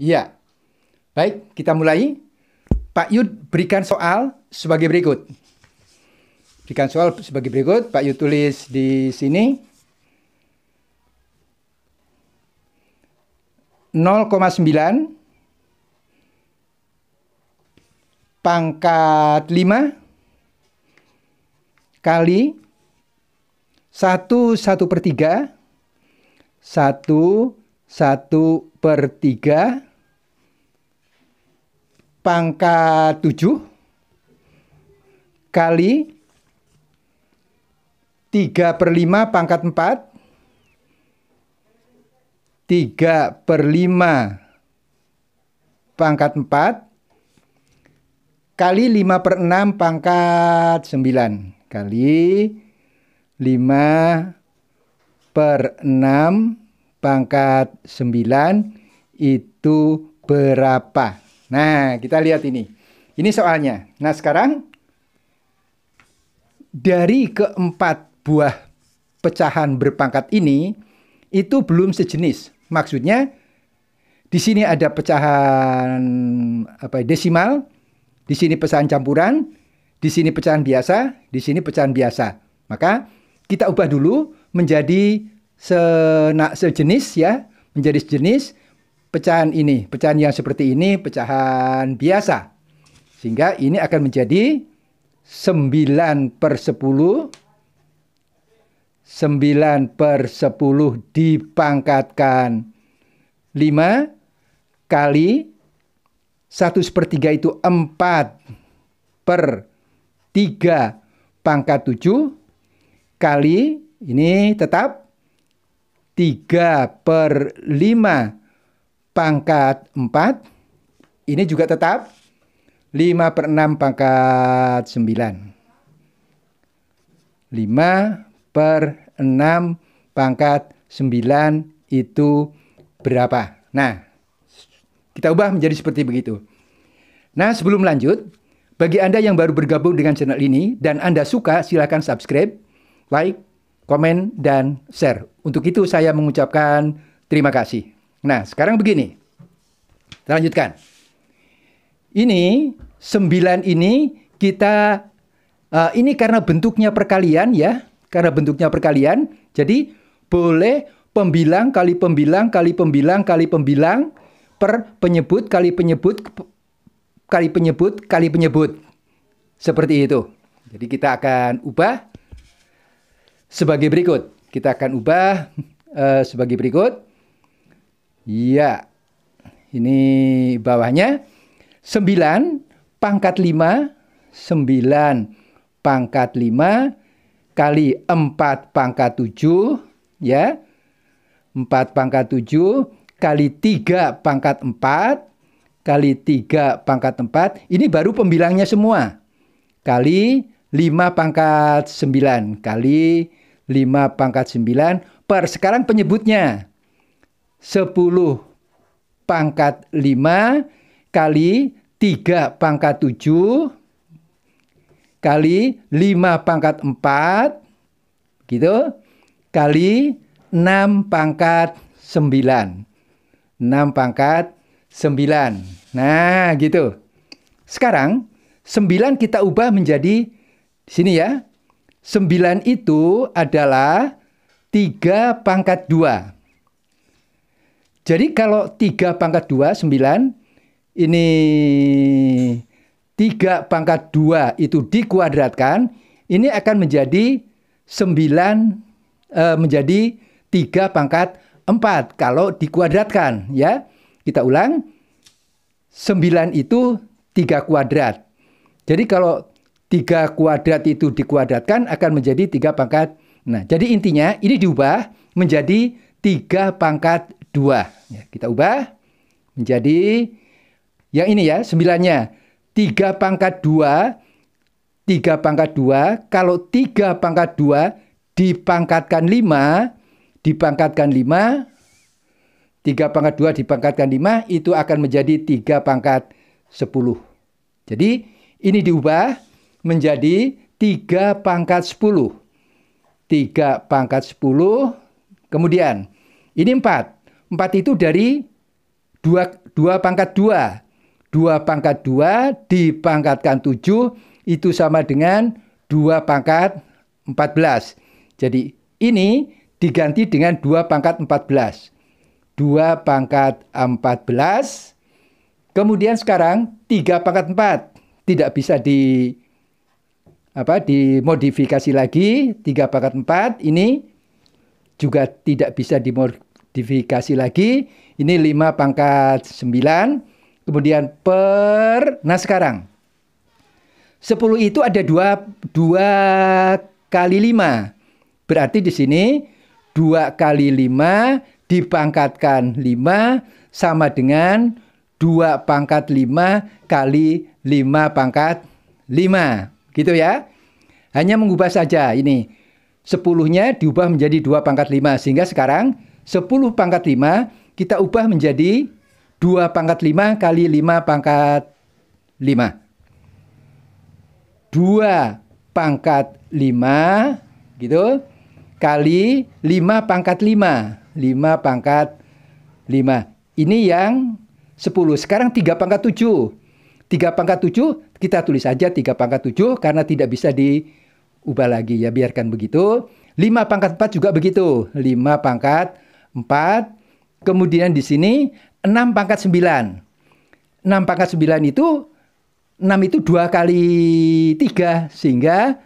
Iya. Baik, kita mulai. Pak Yud berikan soal sebagai berikut. Berikan soal sebagai berikut. Pak Yud tulis di sini. 0,9 pangkat 5 kali 1 1 per 3 1 1 per 3 pangkat 7 kali 3 per 5 pangkat 4 3 per 5 pangkat 4 kali 5 per 6 pangkat 9 kali 5 per 6 pangkat 9 itu berapa? Nah, kita lihat ini. Ini soalnya. Nah, sekarang dari keempat buah pecahan berpangkat ini itu belum sejenis. Maksudnya di sini ada pecahan apa desimal, di sini pecahan campuran, di sini pecahan biasa, di sini pecahan biasa. Maka kita ubah dulu menjadi senak sejenis ya, menjadi sejenis pecahan ini, pecahan yang seperti ini, pecahan biasa. Sehingga ini akan menjadi 9 per 10. 9 per 10 dipangkatkan 5 kali 1 per 3 itu 4 per 3 pangkat 7 kali ini tetap 3 per 5 pangkat 4. Ini juga tetap 5 per 6 pangkat 9. 5 per 6 pangkat 9 itu berapa? Nah, kita ubah menjadi seperti begitu. Nah, sebelum lanjut, bagi Anda yang baru bergabung dengan channel ini dan Anda suka, silakan subscribe, like, komen, dan share. Untuk itu saya mengucapkan terima kasih. Nah, sekarang begini. Kita lanjutkan. Ini sembilan ini kita uh, ini karena bentuknya perkalian ya, karena bentuknya perkalian. Jadi boleh pembilang kali pembilang kali pembilang kali pembilang per penyebut kali penyebut kali penyebut kali penyebut. Seperti itu. Jadi kita akan ubah sebagai berikut. Kita akan ubah uh, sebagai berikut. Iya. Ini bawahnya 9 pangkat 5 9 pangkat 5 kali 4 pangkat 7 ya. 4 pangkat 7 kali 3 pangkat 4 kali 3 pangkat 4 ini baru pembilangnya semua. Kali 5 pangkat 9 kali 5 pangkat 9 per sekarang penyebutnya 10 pangkat 5 kali 3 pangkat 7 kali 5 pangkat 4 gitu kali 6 pangkat 9. 6 pangkat 9. Nah, gitu. Sekarang 9 kita ubah menjadi sini ya. 9 itu adalah 3 pangkat 2. Jadi kalau 3 pangkat 2, 9. Ini 3 pangkat 2 itu dikuadratkan. Ini akan menjadi 9 e, eh, menjadi 3 pangkat 4 kalau dikuadratkan ya. Kita ulang. 9 itu 3 kuadrat. Jadi kalau 3 kuadrat itu dikuadratkan akan menjadi 3 pangkat. Nah, jadi intinya ini diubah menjadi 3 pangkat Ya, kita ubah menjadi yang ini ya, sembilannya. tiga pangkat dua tiga pangkat dua kalau tiga pangkat dua dipangkatkan lima dipangkatkan lima tiga pangkat dua dipangkatkan lima itu akan menjadi tiga pangkat sepuluh Jadi ini diubah menjadi tiga pangkat sepuluh tiga pangkat sepuluh kemudian ini empat 4 itu dari 2, 2 pangkat 2. 2 pangkat 2 dipangkatkan 7 itu sama dengan 2 pangkat 14. Jadi ini diganti dengan 2 pangkat 14. 2 pangkat 14. Kemudian sekarang 3 pangkat 4. Tidak bisa di apa dimodifikasi lagi 3 pangkat 4 ini juga tidak bisa dimodifikasi divifikasi lagi. Ini 5 pangkat 9. Kemudian per... Nah sekarang. 10 itu ada 2, 2 kali 5. Berarti di sini 2 kali 5 dipangkatkan 5 sama dengan 2 pangkat 5 kali 5 pangkat 5. Gitu ya. Hanya mengubah saja ini. 10-nya diubah menjadi 2 pangkat 5. Sehingga sekarang 10 pangkat 5 kita ubah menjadi 2 pangkat 5 kali 5 pangkat 5. 2 pangkat 5 gitu kali 5 pangkat 5. 5 pangkat 5. Ini yang 10. Sekarang 3 pangkat 7. 3 pangkat 7 kita tulis saja 3 pangkat 7 karena tidak bisa diubah lagi ya biarkan begitu. 5 pangkat 4 juga begitu. 5 pangkat 4. 4. Kemudian di sini 6 pangkat 9. 6 pangkat 9 itu 6 itu 2 kali 3 sehingga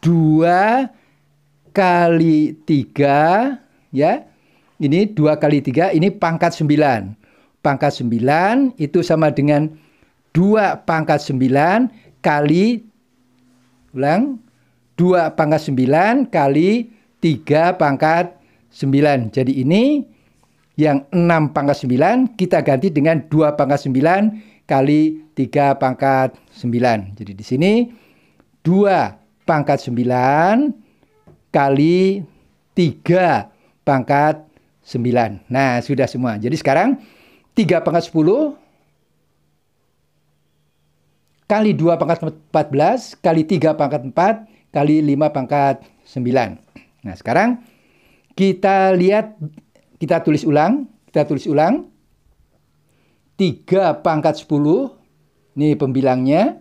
2 kali 3 ya. Ini 2 kali 3 ini pangkat 9. Pangkat 9 itu sama dengan 2 pangkat 9 kali ulang 2 pangkat 9 kali 3 pangkat 9. Jadi ini yang 6 pangkat 9 kita ganti dengan 2 pangkat 9 kali 3 pangkat 9. Jadi di sini 2 pangkat 9 kali 3 pangkat 9. Nah, sudah semua. Jadi sekarang 3 pangkat 10 kali 2 pangkat 14 kali 3 pangkat 4 kali 5 pangkat 9. Nah, sekarang kita lihat, kita tulis ulang, kita tulis ulang. 3 pangkat 10, ini pembilangnya.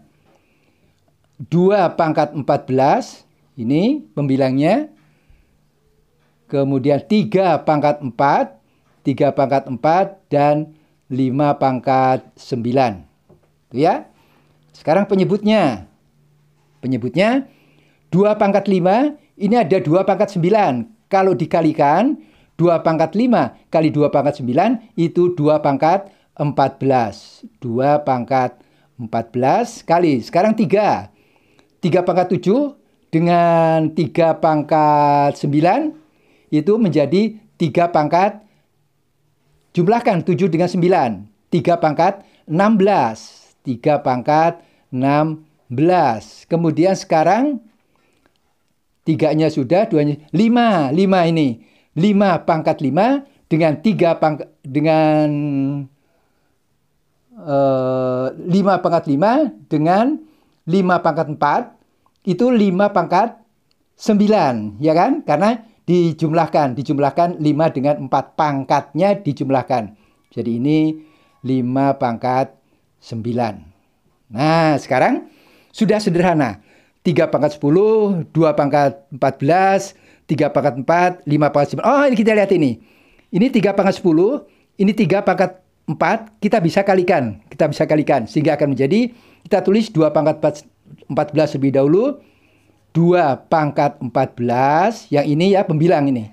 2 pangkat 14, ini pembilangnya. Kemudian 3 pangkat 4, 3 pangkat 4, dan 5 pangkat 9. Itu ya. Sekarang penyebutnya. Penyebutnya 2 pangkat 5, ini ada 2 pangkat 9. Kalau dikalikan 2 pangkat 5 kali 2 pangkat 9 itu 2 pangkat 14. 2 pangkat 14 kali. Sekarang 3. 3 pangkat 7 dengan 3 pangkat 9 itu menjadi 3 pangkat jumlahkan 7 dengan 9. 3 pangkat 16. 3 pangkat 16. Kemudian sekarang Tiganya sudah, dua nya lima, lima ini. Lima pangkat lima dengan tiga pangkat, dengan uh, lima pangkat lima dengan lima pangkat empat itu lima pangkat sembilan, ya kan? Karena dijumlahkan, dijumlahkan lima dengan empat pangkatnya dijumlahkan. Jadi ini lima pangkat sembilan. Nah, sekarang sudah sederhana. 3 pangkat 10, 2 pangkat 14, 3 pangkat 4, 5 pangkat 9. Oh, ini kita lihat ini. Ini 3 pangkat 10, ini 3 pangkat 4, kita bisa kalikan. Kita bisa kalikan, sehingga akan menjadi, kita tulis 2 pangkat 14 lebih dahulu, 2 pangkat 14, yang ini ya pembilang ini.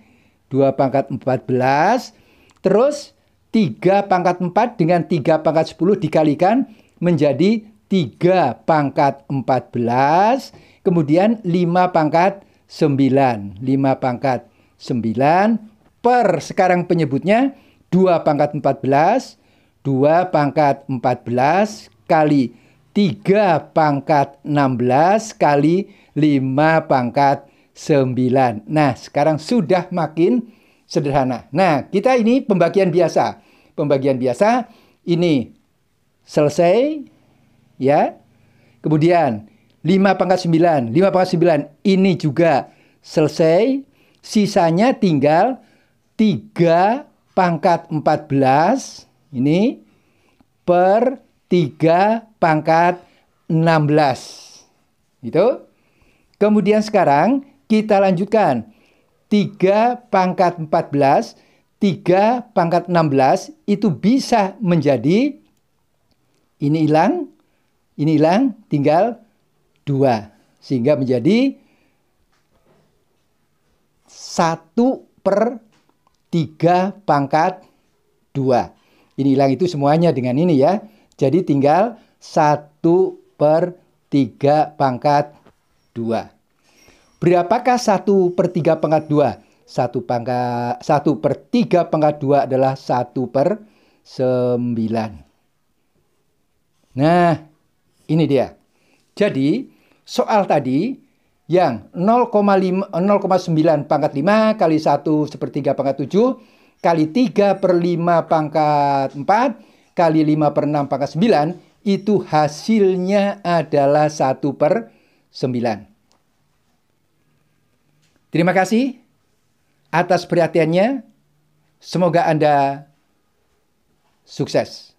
2 pangkat 14, terus 3 pangkat 4 dengan 3 pangkat 10 dikalikan menjadi 3 pangkat 14, kemudian 5 pangkat 9. 5 pangkat 9 per sekarang penyebutnya 2 pangkat 14, 2 pangkat 14 kali 3 pangkat 16 kali 5 pangkat 9. Nah, sekarang sudah makin sederhana. Nah, kita ini pembagian biasa. Pembagian biasa ini selesai ya. Kemudian 5 pangkat 9, 5 pangkat 9 ini juga selesai. Sisanya tinggal 3 pangkat 14 ini per 3 pangkat 16. Itu. Kemudian sekarang kita lanjutkan 3 pangkat 14, 3 pangkat 16 itu bisa menjadi ini hilang, ini hilang tinggal 2 sehingga menjadi 1 per 3 pangkat 2 ini hilang itu semuanya dengan ini ya jadi tinggal 1 per 3 pangkat 2 berapakah 1 per 3 pangkat 2 1 pangkat 1 per 3 pangkat 2 adalah 1 per 9 nah ini dia. Jadi, soal tadi yang 0,9 pangkat 5 kali 1 sepertiga pangkat 7 kali 3 per 5 pangkat 4 kali 5 per 6 pangkat 9 itu hasilnya adalah 1 per 9. Terima kasih atas perhatiannya. Semoga Anda sukses.